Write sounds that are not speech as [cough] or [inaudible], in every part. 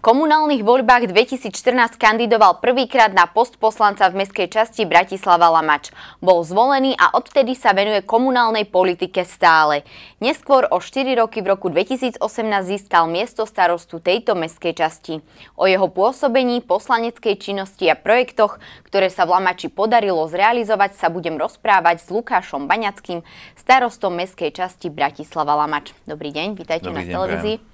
V komunálnych voľbách 2014 kandidoval prvýkrát na post poslanca v mestskej časti Bratislava Lamač. Bol zvolený a odtedy sa venuje komunálnej politike stále. Neskôr o 4 roky v roku 2018 získal miesto starostu tejto mestskej časti. O jeho pôsobení, poslaneckej činnosti a projektoch, ktoré sa v Lamači podarilo zrealizovať, sa budem rozprávať s Lukášom Baňackým, starostom mestskej časti Bratislava Lamač. Dobrý deň, vítajte Dobrý na deň, televízii. Prajem.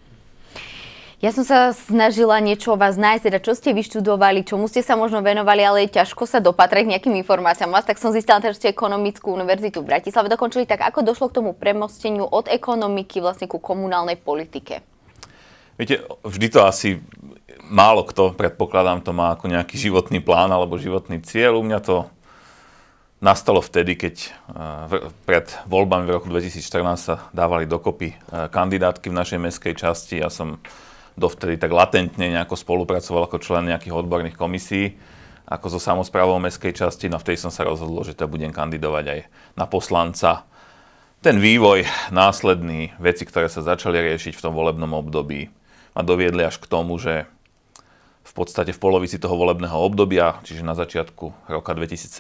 Ja som sa snažila niečo o vás nájsť, teda čo ste vyštudovali, čomu ste sa možno venovali, ale je ťažko sa dopatrať nejakým informáciám. Vás vlastne tak som zistila, teda, že ste ekonomickú univerzitu v Bratislave dokončili. Tak ako došlo k tomu premosteniu od ekonomiky vlastne ku komunálnej politike? Viete, vždy to asi málo kto, predpokladám, to má ako nejaký životný plán alebo životný cieľ. U mňa to nastalo vtedy, keď eh, pred voľbami v roku 2014 sa dávali dokopy eh, kandidátky v našej meskej časti. Ja som dovtedy tak latentne nejako spolupracoval ako člen nejakých odborných komisí, ako so samozprávou mestskej časti, no vtedy som sa rozhodol, že to budem kandidovať aj na poslanca. Ten vývoj následný, veci, ktoré sa začali riešiť v tom volebnom období, ma doviedli až k tomu, že v podstate v polovici toho volebného obdobia, čiže na začiatku roka 2017,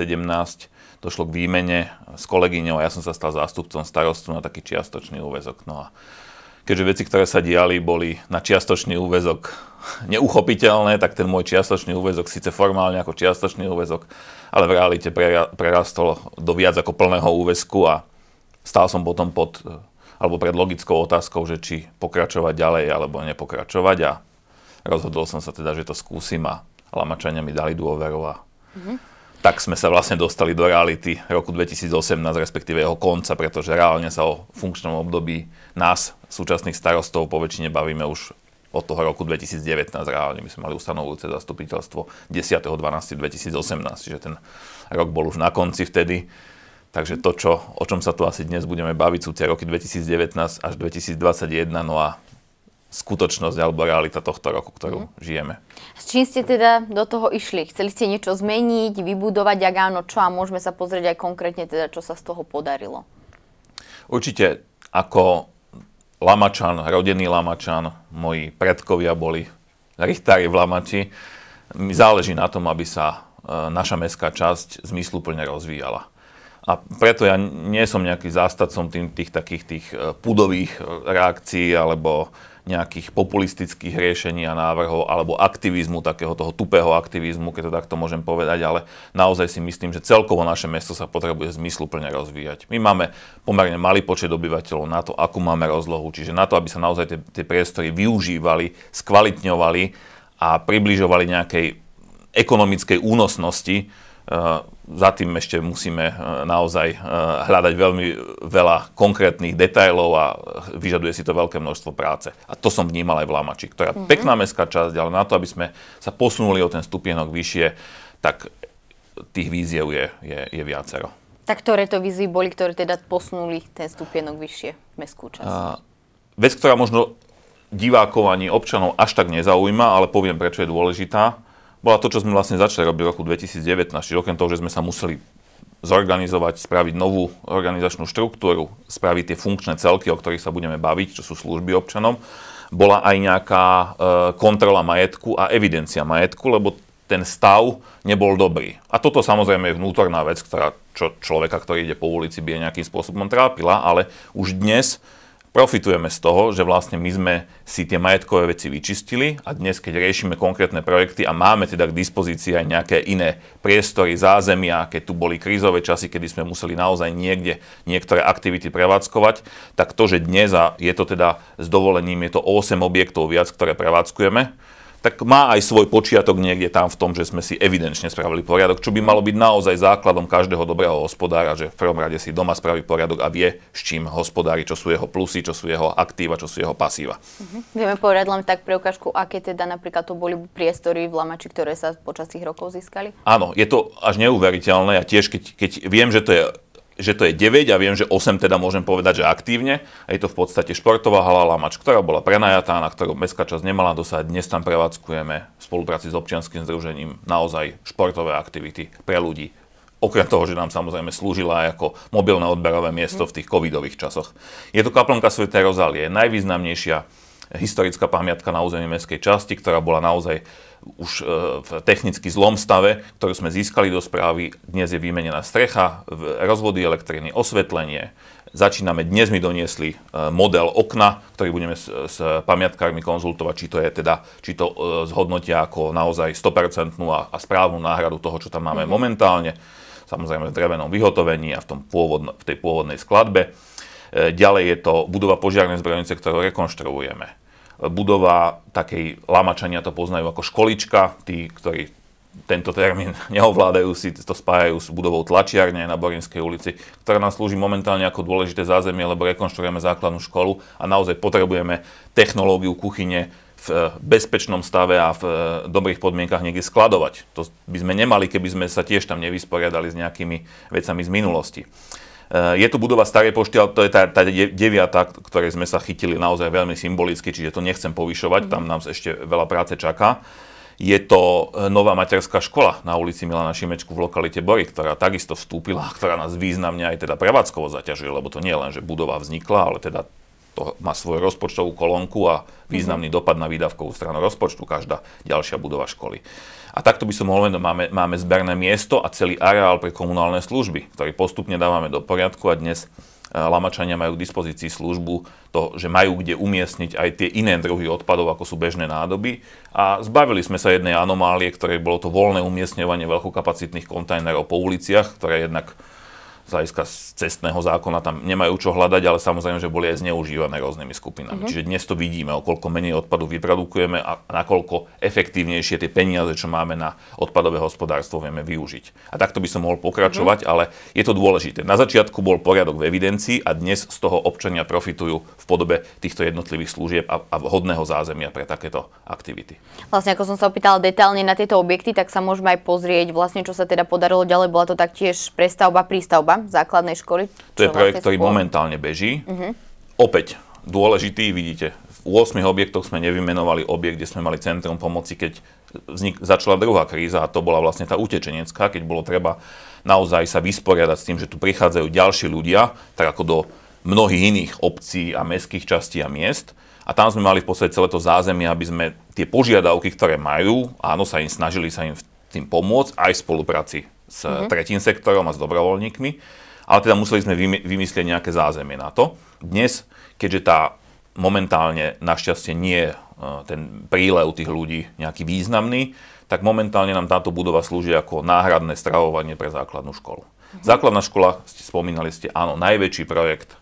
došlo k výmene s kolegyňou a ja som sa stal zástupcom starostu na taký čiastočný úvezok. No a keďže veci, ktoré sa diali, boli na čiastočný úvezok neuchopiteľné, tak ten môj čiastočný úvezok, síce formálne ako čiastočný úvezok, ale v realite prerastol do viac ako plného úvezku a stál som potom pod, eh, alebo pred logickou otázkou, že či pokračovať ďalej alebo nepokračovať a rozhodol som sa teda, že to skúsim a Lamačania mi dali dôveru a mm-hmm tak sme sa vlastne dostali do reality roku 2018, respektíve jeho konca, pretože reálne sa o funkčnom období nás, súčasných starostov, po väčšine bavíme už od toho roku 2019 reálne. My sme mali ustanovujúce zastupiteľstvo 10.12.2018, čiže ten rok bol už na konci vtedy. Takže to, čo, o čom sa tu asi dnes budeme baviť, sú tie roky 2019 až 2021, no a skutočnosť alebo realita tohto roku, ktorú mm. žijeme. S čím ste teda do toho išli? Chceli ste niečo zmeniť, vybudovať, ak áno, čo a môžeme sa pozrieť aj konkrétne, teda, čo sa z toho podarilo? Určite ako Lamačan, rodený Lamačan, moji predkovia boli richtári v Lamači. Mi záleží na tom, aby sa e, naša mestská časť zmysluplne rozvíjala. A preto ja nie som nejaký zástacom tým, tých takých tých e, pudových e, reakcií alebo nejakých populistických riešení a návrhov alebo aktivizmu, takého toho tupého aktivizmu, keď to takto môžem povedať, ale naozaj si myslím, že celkovo naše mesto sa potrebuje zmysluplne rozvíjať. My máme pomerne malý počet obyvateľov na to, akú máme rozlohu, čiže na to, aby sa naozaj tie, tie priestory využívali, skvalitňovali a približovali nejakej ekonomickej únosnosti, eh, za tým ešte musíme e, naozaj e, hľadať veľmi veľa konkrétnych detajlov a vyžaduje si to veľké množstvo práce. A to som vnímal aj v Lamači, ktorá mm-hmm. pekná mestská časť, ale na to, aby sme sa posunuli o ten stupienok vyššie, tak tých víziev je, je, je viacero. Tak ktoré to vízie boli, ktoré teda posunuli ten stupienok vyššie v mestskú časť? A, vec, ktorá možno divákov ani občanov až tak nezaujíma, ale poviem, prečo je dôležitá bola to, čo sme vlastne začali robiť v roku 2019. Čiže okrem toho, že sme sa museli zorganizovať, spraviť novú organizačnú štruktúru, spraviť tie funkčné celky, o ktorých sa budeme baviť, čo sú služby občanom, bola aj nejaká e, kontrola majetku a evidencia majetku, lebo ten stav nebol dobrý. A toto samozrejme je vnútorná vec, ktorá čo, človeka, ktorý ide po ulici, by je nejakým spôsobom trápila, ale už dnes profitujeme z toho, že vlastne my sme si tie majetkové veci vyčistili a dnes, keď riešime konkrétne projekty a máme teda k dispozícii aj nejaké iné priestory, zázemia, keď tu boli krízové časy, kedy sme museli naozaj niekde niektoré aktivity prevádzkovať, tak to, že dnes a je to teda s dovolením, je to 8 objektov viac, ktoré prevádzkujeme, tak má aj svoj počiatok niekde tam v tom, že sme si evidenčne spravili poriadok, čo by malo byť naozaj základom každého dobrého hospodára, že v prvom rade si doma spraví poriadok a vie, s čím hospodári, čo sú jeho plusy, čo sú jeho aktíva, čo sú jeho pasíva. Mhm. Vieme povedať len tak pre ukážku, aké teda napríklad to boli priestory v Lamači, ktoré sa počas tých rokov získali? Áno, je to až neuveriteľné. Ja tiež, keď, keď viem, že to je že to je 9 a viem, že 8 teda môžem povedať, že aktívne. A je to v podstate športová hala Lamač, ktorá bola prenajatá, na ktorú mestská časť nemala dosať. Dnes tam prevádzkujeme v spolupráci s občianským združením naozaj športové aktivity pre ľudí. Okrem toho, že nám samozrejme slúžila aj ako mobilné odberové miesto v tých covidových časoch. Je to kaplnka Sv. Rozalie, najvýznamnejšia historická pamiatka na území mestskej časti, ktorá bola naozaj už e, v technicky zlom stave, ktorú sme získali do správy. Dnes je vymenená strecha, rozvody elektriny, osvetlenie. Začíname, dnes mi doniesli e, model okna, ktorý budeme s, s pamiatkármi konzultovať, či to je teda, či to e, zhodnotia ako naozaj 100% a, a správnu náhradu toho, čo tam máme mhm. momentálne. Samozrejme v drevenom vyhotovení a v, tom pôvodno, v tej pôvodnej skladbe. E, ďalej je to budova požiarnej zbrojnice, ktorú rekonštruujeme. E, budova takej lamačania to poznajú ako školička, tí, ktorí tento termín [laughs] neovládajú, si to spájajú s budovou tlačiarne na Borinskej ulici, ktorá nám slúži momentálne ako dôležité zázemie, lebo rekonštruujeme základnú školu a naozaj potrebujeme technológiu kuchyne v e, bezpečnom stave a v dobrých podmienkach niekde skladovať. To by sme nemali, keby sme sa tiež tam nevysporiadali s nejakými vecami z minulosti. Eh, je tu budova Starej pošty, ale to je tá, tá deviata, ktorej sme sa chytili naozaj veľmi symbolicky, čiže to nechcem povyšovať, mm. tam mhm. nám ešte veľa práce čaká. Je to eh, nová materská škola na ulici Milana Šimečku v lokalite Bory, ktorá takisto vstúpila, ktorá nás významne aj teda prevádzkovo zaťažuje, lebo to nie len, že budova vznikla, ale teda to má svoju rozpočtovú kolónku a významný mm-hmm. dopad na výdavkovú stranu rozpočtu, každá ďalšia budova školy. A takto by som mohol máme, máme zberné miesto a celý areál pre komunálne služby, ktorý postupne dávame do poriadku a dnes e, Lamačania majú k dispozícii službu, to, že majú kde umiestniť aj tie iné druhy odpadov, ako sú bežné nádoby. A zbavili sme sa jednej anomálie, ktorej bolo to voľné umiestňovanie veľkokapacitných kontajnerov po uliciach, ktoré jednak z hľadiska cestného zákona tam nemajú čo hľadať, ale samozrejme, že boli aj zneužívané rôznymi skupinami. Uh-huh. Čiže dnes to vidíme, o koľko menej odpadu vyprodukujeme a nakoľko efektívnejšie tie peniaze, čo máme na odpadové hospodárstvo, vieme využiť. A takto by som mohol pokračovať, uh-huh. ale je to dôležité. Na začiatku bol poriadok v evidencii a dnes z toho občania profitujú v podobe týchto jednotlivých služieb a, a vhodného zázemia pre takéto aktivity. Vlastne, ako som sa opýtal detálne na tieto objekty, tak sa môžeme aj pozrieť, vlastne, čo sa teda podarilo ďalej. Bola to taktiež prestavba, prístavba základnej školy. To je projekt, vlastne ktorý momentálne beží. Uh-huh. Opäť dôležitý, vidíte, v 8 objektoch sme nevymenovali objekt, kde sme mali centrum pomoci, keď vznik, začala druhá kríza a to bola vlastne tá utečenecká, keď bolo treba naozaj sa vysporiadať s tým, že tu prichádzajú ďalší ľudia, tak ako do mnohých iných obcí a mestských častí a miest. A tam sme mali v podstate celé to zázemie, aby sme tie požiadavky, ktoré majú, áno, sa im snažili sa im tým pomôcť aj v spolupráci s mm-hmm. tretím sektorom a s dobrovoľníkmi, ale teda museli sme vymyslieť nejaké zázemie na to. Dnes, keďže tá momentálne našťastie nie je eh, ten prílev tých ľudí nejaký významný, tak momentálne nám táto budova slúži ako náhradné stravovanie pre základnú školu. Mhm. Základná škola, ste spomínali ste, áno, najväčší projekt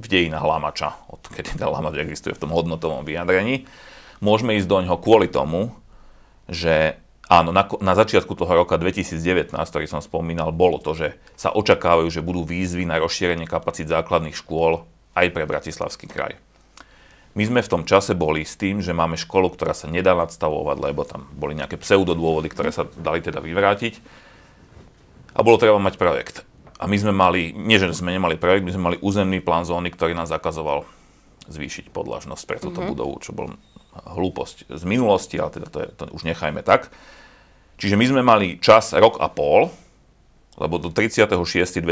v dejinách Lamača, odkedy ten Lamač existuje v tom hodnotovom vyjadrení. Môžeme ísť do ňoho kvôli tomu, že Áno, na, na začiatku toho roka 2019, ktorý som spomínal, bolo to, že sa očakávajú, že budú výzvy na rozšírenie kapacít základných škôl aj pre Bratislavský kraj. My sme v tom čase boli s tým, že máme školu, ktorá sa nedá nadstavovať, lebo tam boli nejaké pseudodôvody, ktoré sa dali teda vyvrátiť. A bolo treba mať projekt. A my sme mali, nie že sme nemali projekt, my sme mali územný plán zóny, ktorý nám zakazoval zvýšiť podlažnosť pre túto mm-hmm. budovu, čo bol hlúposť z minulosti, ale teda to, je, to už nechajme tak. Čiže my sme mali čas rok a pol, lebo do 36.2020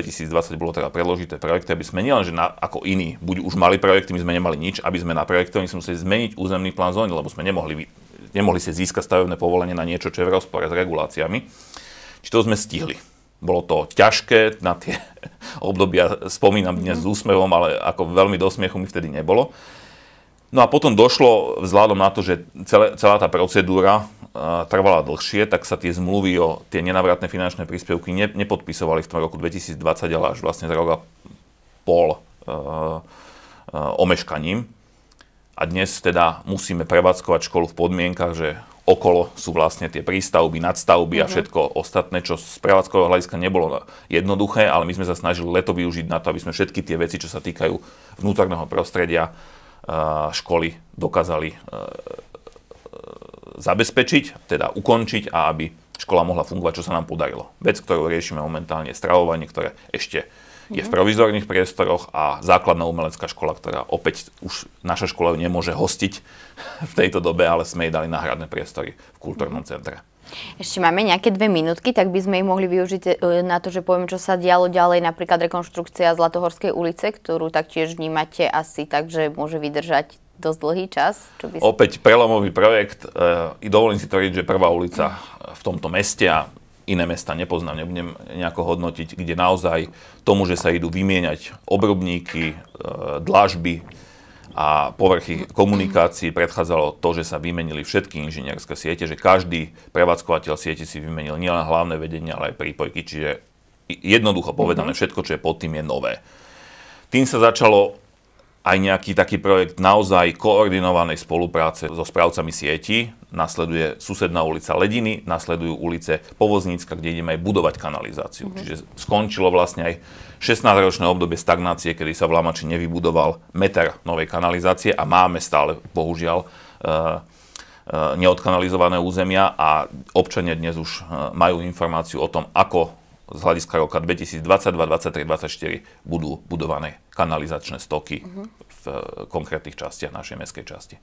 bolo teda predložité projekty, aby sme nielenže na, ako iní, buď už mali projekty, my sme nemali nič, aby sme na oni sme museli zmeniť územný plán zóny, lebo sme nemohli, nemohli si získať stavebné povolenie na niečo, čo je v rozpore s reguláciami. Či to sme stihli. Bolo to ťažké, na tie [laughs] obdobia spomínam dnes s úsmevom, ale ako veľmi do smiechu mi vtedy nebolo. No a potom došlo, vzhľadom na to, že celé, celá tá procedúra uh, trvala dlhšie, tak sa tie zmluvy o tie nenavratné finančné príspevky ne, nepodpisovali v tom roku 2020, ale až vlastne za rok pol uh, uh, omeškaním. A dnes teda musíme prevádzkovať školu v podmienkach, že okolo sú vlastne tie prístavby, nadstavby a mhm. všetko ostatné, čo z prevádzkového hľadiska nebolo jednoduché, ale my sme sa snažili leto využiť na to, aby sme všetky tie veci, čo sa týkajú vnútorného prostredia, školy dokázali e, zabezpečiť, teda ukončiť a aby škola mohla fungovať, čo sa nám podarilo. Vec, ktorú riešime momentálne, je stravovanie, ktoré ešte je v mhm. provizorných priestoroch a základná umelecká škola, ktorá opäť už naša škola nemôže hostiť [laughs] v tejto dobe, ale sme jej dali náhradné priestory v kultúrnom centre. Ešte máme nejaké dve minútky, tak by sme ich mohli využiť e, na to, že poviem, čo sa dialo ďalej, napríklad rekonštrukcia Zlatohorskej ulice, ktorú taktiež vnímate asi tak, že môže vydržať dosť dlhý čas. Čo by si... Opäť prelomový projekt. E, dovolím si tvrdiť, že prvá ulica v tomto meste a iné mesta nepoznám, nebudem nejako hodnotiť, kde naozaj tomu, že sa idú vymieňať obrubníky, e, dlažby, a povrchy komunikácií predchádzalo to, že sa vymenili všetky inžinierské siete, že každý prevádzkovateľ siete si vymenil nielen hlavné vedenie, ale aj prípojky. Čiže jednoducho povedané, mhm. všetko, čo je pod tým, je nové. Tým sa začalo aj nejaký taký projekt naozaj koordinovanej spolupráce so správcami sieti. Nasleduje susedná ulica Lediny, nasledujú ulice Povoznícka, kde ideme aj budovať kanalizáciu. Mm-hmm. Čiže skončilo vlastne aj 16-ročné obdobie stagnácie, kedy sa v Lamači nevybudoval meter novej kanalizácie a máme stále, bohužiaľ, e, e, neodkanalizované územia a občania dnes už e, majú informáciu o tom, ako z hľadiska roka 2022, 2023, 2024 budú budované kanalizačné stoky v eh, konkrétnych častiach našej mestskej časti.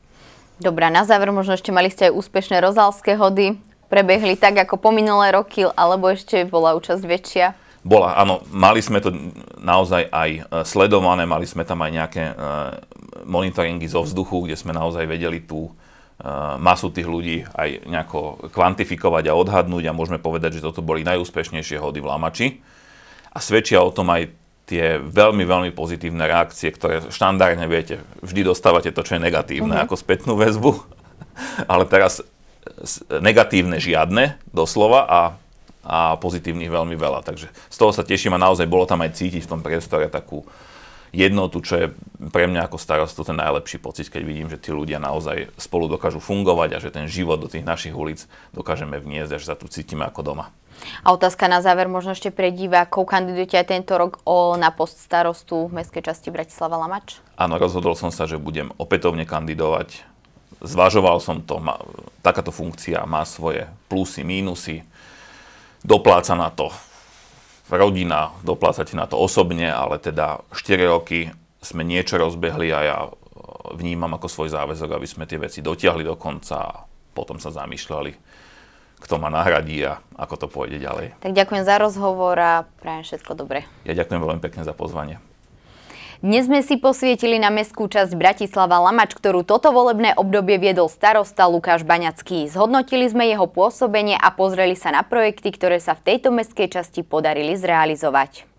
Dobre, na záver možno ešte mali ste aj úspešné rozalské hody. Prebehli tak ako po minulé roky, alebo ešte bola účasť väčšia? Bola, áno. Mali sme to naozaj aj eh, sledované, mali sme tam aj nejaké eh, monitoringy zo vzduchu, kde sme naozaj vedeli tú, Eh, masu tých ľudí aj nejako kvantifikovať a odhadnúť a môžeme povedať, že toto boli najúspešnejšie hody v Lamači. A svedčia o tom aj tie veľmi, veľmi pozitívne reakcie, ktoré štandardne viete, vždy dostávate to, čo je negatívne, mm-hmm. ako spätnú väzbu. [laughs] Ale teraz negatívne žiadne, doslova, a, a pozitívnych veľmi veľa. Takže z toho sa teším a naozaj bolo tam aj cítiť v tom priestore takú, uh, jednotu, čo je pre mňa ako starostu ten najlepší pocit, keď vidím, že tí ľudia naozaj spolu dokážu fungovať a že ten život do tých našich ulic dokážeme vniesť a že sa tu cítime ako doma. A otázka na záver možno ešte pre divákov. Kandidujete aj tento rok o, na post starostu v mestskej časti Bratislava Lamač? Áno, rozhodol som sa, že budem opätovne kandidovať. Zvažoval som to. Má, takáto funkcia má svoje plusy, mínusy. Dopláca na to rodina, doplácate na to osobne, ale teda 4 roky sme niečo rozbehli a ja e, vnímam ako svoj záväzok, aby sme tie veci dotiahli do konca a potom sa zamýšľali, kto ma nahradí a ako to pôjde ďalej. Tak ďakujem za rozhovor a prajem všetko dobre. Ja ďakujem veľmi pekne za pozvanie. Dnes sme si posvietili na mestskú časť Bratislava Lamač, ktorú toto volebné obdobie viedol starosta Lukáš Baňacký. Zhodnotili sme jeho pôsobenie a pozreli sa na projekty, ktoré sa v tejto mestskej časti podarili zrealizovať.